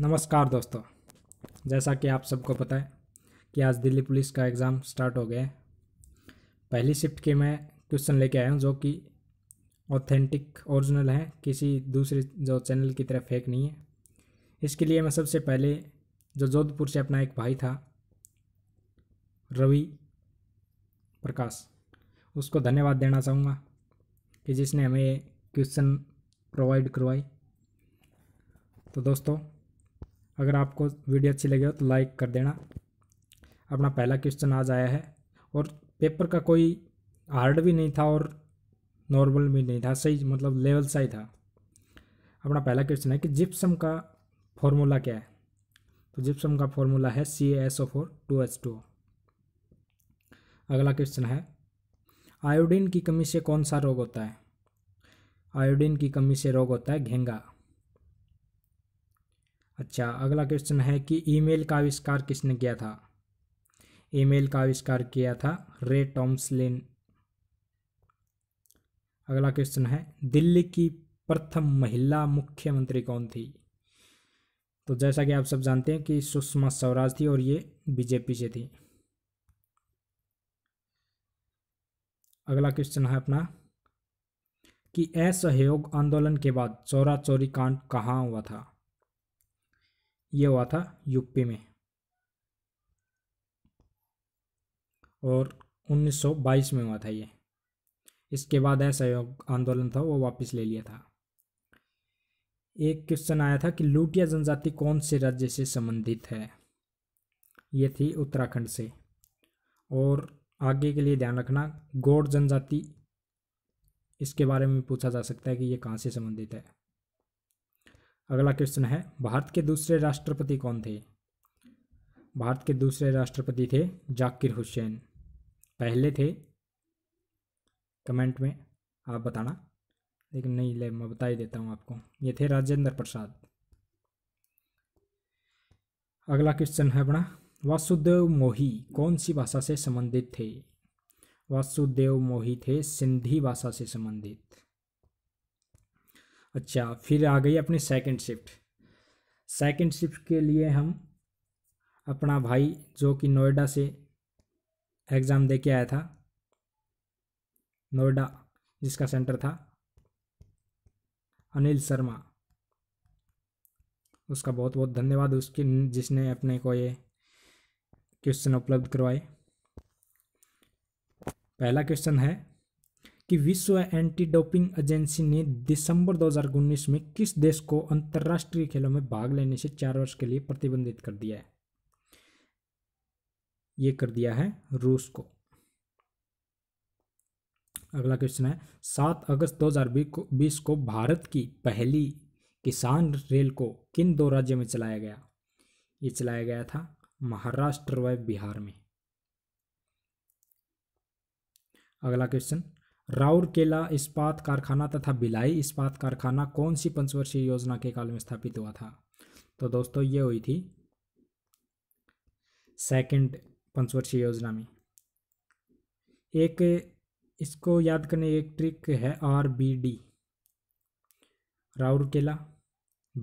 नमस्कार दोस्तों जैसा कि आप सबको पता है कि आज दिल्ली पुलिस का एग्ज़ाम स्टार्ट हो गया है पहली शिफ्ट के मैं क्वेश्चन लेके आया हूँ जो कि ऑथेंटिक ओरिजिनल हैं किसी दूसरे जो चैनल की तरह फेक नहीं है इसके लिए मैं सबसे पहले जो जोधपुर से अपना एक भाई था रवि प्रकाश उसको धन्यवाद देना चाहूँगा कि जिसने हमें क्वेश्चन प्रोवाइड करवाई तो दोस्तों अगर आपको वीडियो अच्छी लगे हो तो लाइक कर देना अपना पहला क्वेश्चन आज आया है और पेपर का कोई हार्ड भी नहीं था और नॉर्मल भी नहीं था सही मतलब लेवल सा ही था अपना पहला क्वेश्चन है कि जिप्सम का फॉर्मूला क्या है तो जिप्सम का फॉर्मूला है C S O four two H two अगला क्वेश्चन है आयोडीन की कमी से कौन सा रोग होता है आयोडीन की कमी से रोग होता है घेंगा अच्छा अगला क्वेश्चन है कि ईमेल का आविष्कार किसने किया था ईमेल का आविष्कार किया था रे टॉम्सलिन अगला क्वेश्चन है दिल्ली की प्रथम महिला मुख्यमंत्री कौन थी तो जैसा कि आप सब जानते हैं कि सुषमा स्वराज थी और ये बीजेपी से थी अगला क्वेश्चन है अपना कि असहयोग आंदोलन के बाद चोरा चोरी कांड कहाँ हुआ था ये हुआ था यूपी में और 1922 में हुआ था ये इसके बाद असहयोग आंदोलन था वो वापस ले लिया था एक क्वेश्चन आया था कि लूटिया जनजाति कौन से राज्य से संबंधित है ये थी उत्तराखंड से और आगे के लिए ध्यान रखना गौड़ जनजाति इसके बारे में पूछा जा सकता है कि ये कहाँ से संबंधित है अगला क्वेश्चन है भारत के दूसरे राष्ट्रपति कौन थे भारत के दूसरे राष्ट्रपति थे जाकिर हुसैन पहले थे कमेंट में आप बताना लेकिन नहीं ले मैं बता ही देता हूँ आपको ये थे राजेंद्र प्रसाद अगला क्वेश्चन है अपना वासुदेव मोही कौन सी भाषा से संबंधित थे वासुदेव मोही थे सिंधी भाषा से संबंधित अच्छा फिर आ गई अपनी सेकंड शिफ्ट सेकंड शिफ्ट के लिए हम अपना भाई जो कि नोएडा से एग्ज़ाम दे के आया था नोएडा जिसका सेंटर था अनिल शर्मा उसका बहुत बहुत धन्यवाद उसके जिसने अपने को ये क्वेश्चन उपलब्ध करवाए पहला क्वेश्चन है कि विश्व एंटी डोपिंग एजेंसी ने दिसंबर 2019 में किस देश को अंतर्राष्ट्रीय खेलों में भाग लेने से चार वर्ष के लिए प्रतिबंधित कर दिया है ये कर दिया है रूस को अगला क्वेश्चन है सात अगस्त 2020 को भारत की पहली किसान रेल को किन दो राज्यों में चलाया गया ये चलाया गया था महाराष्ट्र व बिहार में अगला क्वेश्चन राउरकेला इस्पात कारखाना तथा बिलाई इस्पात कारखाना कौन सी पंचवर्षीय योजना के काल में स्थापित हुआ था तो दोस्तों ये हुई थी सेकंड पंचवर्षीय योजना में एक इसको याद करने एक ट्रिक है आर बी डी राउरकेला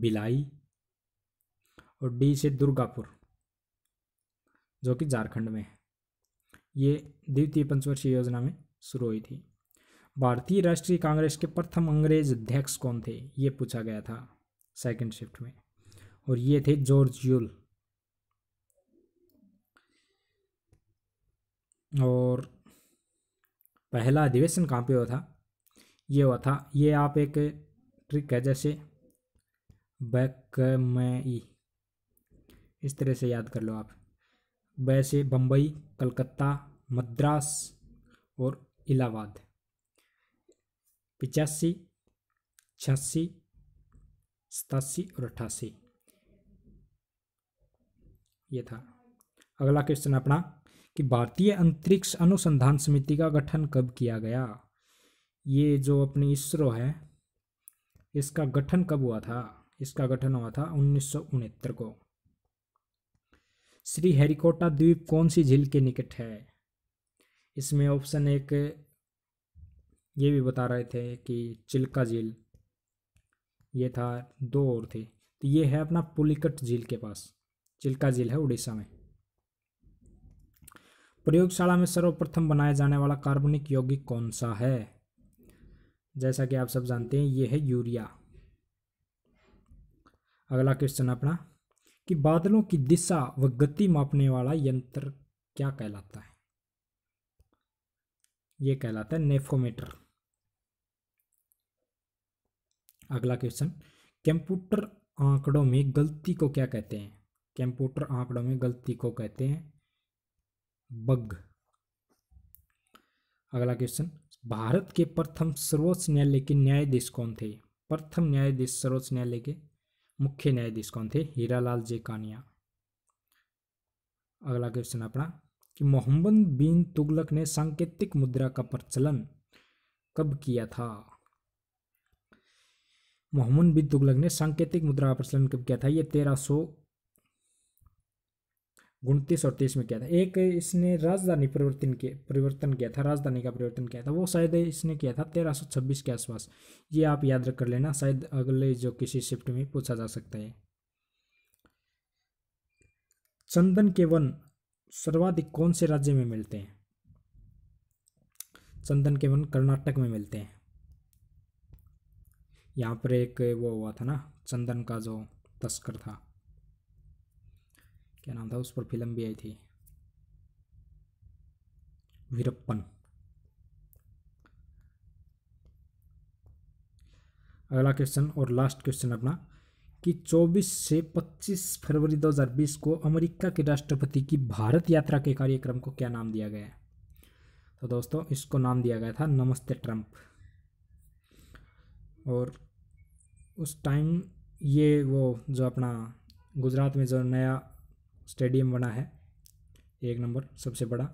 बिलाई और डी से दुर्गापुर जो कि झारखंड में है ये द्वितीय पंचवर्षीय योजना में शुरू हुई थी भारतीय राष्ट्रीय कांग्रेस के प्रथम अंग्रेज अध्यक्ष कौन थे ये पूछा गया था सेकंड शिफ्ट में और ये थे जॉर्ज यूल और पहला अधिवेशन कहाँ पे हुआ था ये हुआ था ये आप एक ट्रिक है जैसे बैक में इस तरह से याद कर लो आप वैसे बम्बई कलकत्ता मद्रास और इलाहाबाद पचासी छियासी सतासी और अट्ठासी ये था अगला क्वेश्चन अपना कि भारतीय अंतरिक्ष अनुसंधान समिति का गठन कब किया गया ये जो अपनी इसरो है इसका गठन कब हुआ था इसका गठन हुआ था उन्नीस को श्री हेरिकोटा द्वीप कौन सी झील के निकट है इसमें ऑप्शन एक ये भी बता रहे थे कि चिल्का झील ये था दो और थे तो ये है अपना पुलिकट झील के पास चिल्का झील है उड़ीसा में प्रयोगशाला में सर्वप्रथम बनाया जाने वाला कार्बनिक यौगिक कौन सा है जैसा कि आप सब जानते हैं ये है यूरिया अगला क्वेश्चन अपना कि बादलों की दिशा व गति मापने वाला यंत्र क्या कहलाता है ये कहलाता है नेफोमीटर अगला क्वेश्चन कंप्यूटर आंकड़ों में गलती को क्या कहते हैं कंप्यूटर आंकड़ों में गलती को कहते हैं बग अगला क्वेश्चन भारत के प्रथम सर्वोच्च न्यायालय के न्यायाधीश कौन थे प्रथम न्यायाधीश सर्वोच्च न्यायालय के मुख्य न्यायाधीश कौन थे हीरालाल जे कानिया अगला क्वेश्चन अपना कि मोहम्मद बिन तुगलक ने सांकेतिक मुद्रा का प्रचलन कब किया था मोहम्मद बिन तुगलक ने सांकेतिक मुद्रा प्रचलन कब किया था ये तेरह सौ उनतीस और तीस में किया था एक इसने राजधानी परिवर्तन के परिवर्तन किया था राजधानी का परिवर्तन किया था वो शायद इसने किया था तेरह सौ छब्बीस के आसपास ये आप याद कर लेना शायद अगले जो किसी शिफ्ट में पूछा जा सकता है चंदन के वन सर्वाधिक कौन से राज्य में मिलते हैं चंदन के वन कर्नाटक में मिलते हैं यहाँ पर एक वो हुआ था ना चंदन का जो तस्कर था क्या नाम था उस पर फिल्म भी आई थी वीरप्पन अगला क्वेश्चन और लास्ट क्वेश्चन अपना कि 24 से 25 फरवरी 2020 को अमेरिका के राष्ट्रपति की भारत यात्रा के कार्यक्रम को क्या नाम दिया गया है तो दोस्तों इसको नाम दिया गया था नमस्ते ट्रंप और उस टाइम ये वो जो अपना गुजरात में जो नया स्टेडियम बना है एक नंबर सबसे बड़ा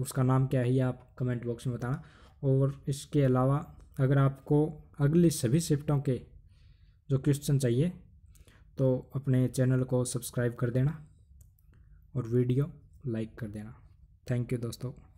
उसका नाम क्या है आप कमेंट बॉक्स में बताना और इसके अलावा अगर आपको अगली सभी शिफ्टों के जो क्वेश्चन चाहिए तो अपने चैनल को सब्सक्राइब कर देना और वीडियो लाइक कर देना थैंक यू दोस्तों